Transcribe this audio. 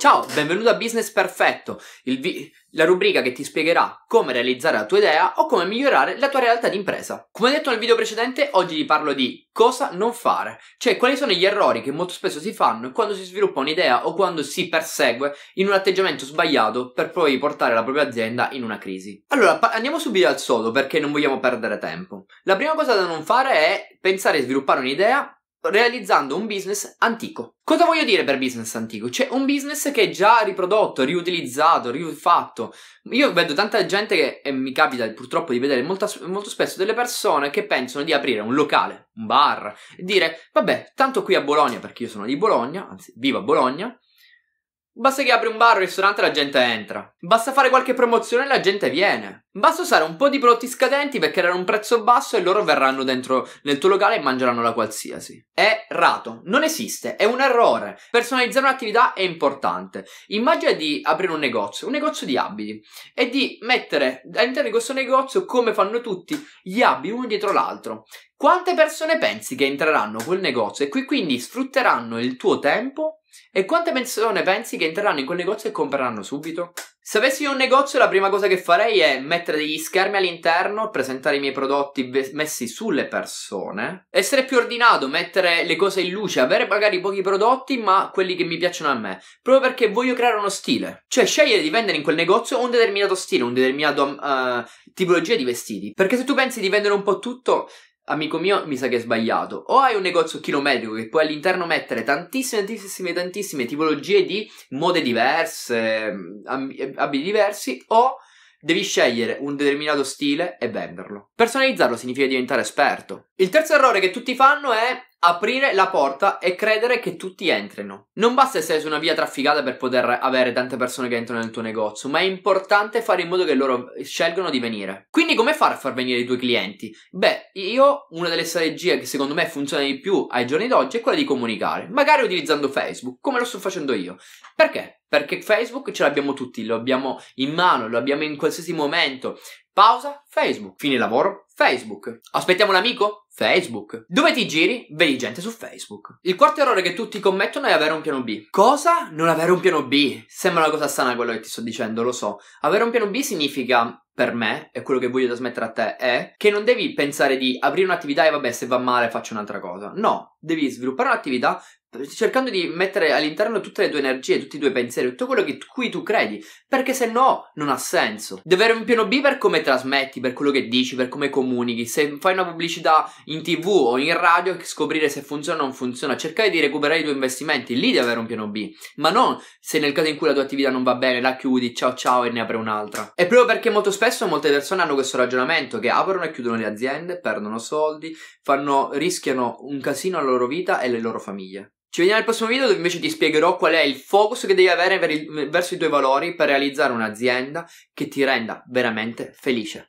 Ciao, benvenuto a Business Perfetto, vi- la rubrica che ti spiegherà come realizzare la tua idea o come migliorare la tua realtà d'impresa. Come detto nel video precedente, oggi vi parlo di cosa non fare, cioè quali sono gli errori che molto spesso si fanno quando si sviluppa un'idea o quando si persegue in un atteggiamento sbagliato per poi portare la propria azienda in una crisi. Allora, pa- andiamo subito al sodo perché non vogliamo perdere tempo. La prima cosa da non fare è pensare di sviluppare un'idea realizzando un business antico. Cosa voglio dire per business antico? C'è un business che è già riprodotto, riutilizzato, rifatto. Io vedo tanta gente che, e mi capita purtroppo di vedere molto, molto spesso delle persone che pensano di aprire un locale, un bar, e dire, vabbè, tanto qui a Bologna, perché io sono di Bologna, anzi, vivo a Bologna, Basta che apri un bar o ristorante e la gente entra. Basta fare qualche promozione e la gente viene. Basta usare un po' di prodotti scadenti per creare un prezzo basso e loro verranno dentro nel tuo locale e mangeranno la qualsiasi. È rato, non esiste, è un errore. Personalizzare un'attività è importante. Immagina di aprire un negozio, un negozio di abiti, e di mettere all'interno di questo negozio, come fanno tutti, gli abiti uno dietro l'altro. Quante persone pensi che entreranno quel negozio e qui quindi sfrutteranno il tuo tempo e quante persone pensi che entreranno in quel negozio e compreranno subito? Se avessi un negozio la prima cosa che farei è mettere degli schermi all'interno, presentare i miei prodotti ve- messi sulle persone, essere più ordinato, mettere le cose in luce, avere magari pochi prodotti ma quelli che mi piacciono a me, proprio perché voglio creare uno stile, cioè scegliere di vendere in quel negozio un determinato stile, un determinato uh, tipologia di vestiti, perché se tu pensi di vendere un po' tutto amico mio, mi sa che è sbagliato. O hai un negozio chilometrico che puoi all'interno mettere tantissime, tantissime, tantissime tipologie di mode diverse, mm, eh, abiti diversi, o devi scegliere un determinato stile e venderlo. Personalizzarlo significa diventare esperto. Il terzo errore che tutti fanno è aprire la porta e credere che tutti entrino. Non basta essere su una via trafficata per poter avere tante persone che entrano nel tuo negozio, ma è importante fare in modo che loro scelgano di venire. Quindi come fare a far venire i tuoi clienti? Beh, io una delle strategie che secondo me funziona di più ai giorni d'oggi è quella di comunicare, magari utilizzando Facebook, come lo sto facendo io. Perché? Perché Facebook ce l'abbiamo tutti, lo abbiamo in mano, lo abbiamo in qualsiasi momento. Pausa, Facebook. Fine lavoro, Facebook. Aspettiamo l'amico? Facebook. Dove ti giri? Vedi gente su Facebook. Il quarto errore che tutti commettono è avere un piano B. Cosa? Non avere un piano B. Sembra una cosa strana quello che ti sto dicendo, lo so. Avere un piano B significa per me, e quello che voglio trasmettere a te è che non devi pensare di aprire un'attività e vabbè, se va male faccio un'altra cosa. No, devi sviluppare un'attività cercando di mettere all'interno tutte le tue energie, tutti i tuoi pensieri, tutto quello che, cui tu credi, perché se no non ha senso. Devi avere un piano B per come trasmetti, per quello che dici, per come comunichi, se fai una pubblicità in tv o in radio, scoprire se funziona o non funziona, cercare di recuperare i tuoi investimenti, lì devi avere un piano B, ma non se nel caso in cui la tua attività non va bene, la chiudi, ciao ciao e ne apri un'altra. E proprio perché molto spesso molte persone hanno questo ragionamento, che aprono e chiudono le aziende, perdono soldi, fanno, rischiano un casino alla loro vita e le loro famiglie. Ci vediamo al prossimo video dove invece ti spiegherò qual è il focus che devi avere verso i tuoi valori per realizzare un'azienda che ti renda veramente felice.